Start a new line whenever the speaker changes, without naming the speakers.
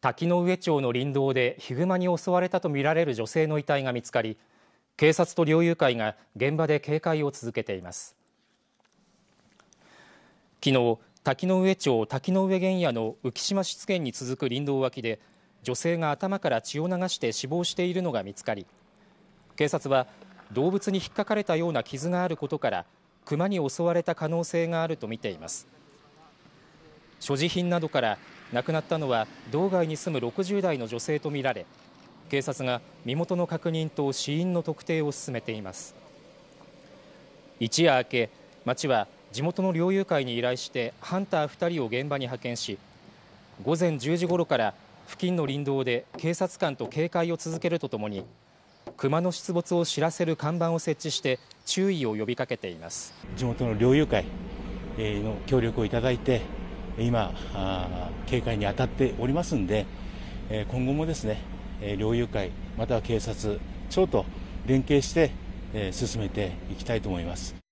滝上町の林道でヒグマに襲われたとみられる女性の遺体が見つかり警察と猟友会が現場で警戒を続けています。昨日、滝上町滝上原野の浮島湿原に続く林道脇で女性が頭から血を流して死亡しているのが見つかり警察は動物に引っかかれたような傷があることから熊に襲われた可能性があるとみています所持品などから亡くなったのは道外に住む60代の女性とみられ警察が身元の確認と死因の特定を進めています一夜明け町は地元の猟友会に依頼してハンター2人を現場に派遣し午前10時ごろから付近の林道で警察官と警戒を続けるとともに熊の出没を知らせる看板を設置して注意を呼びかけています
地元の猟友会の協力をいただいて今、警戒に当たっておりますんで、今後もですね、猟友会、または警察、町と連携して進めていきたいと思います。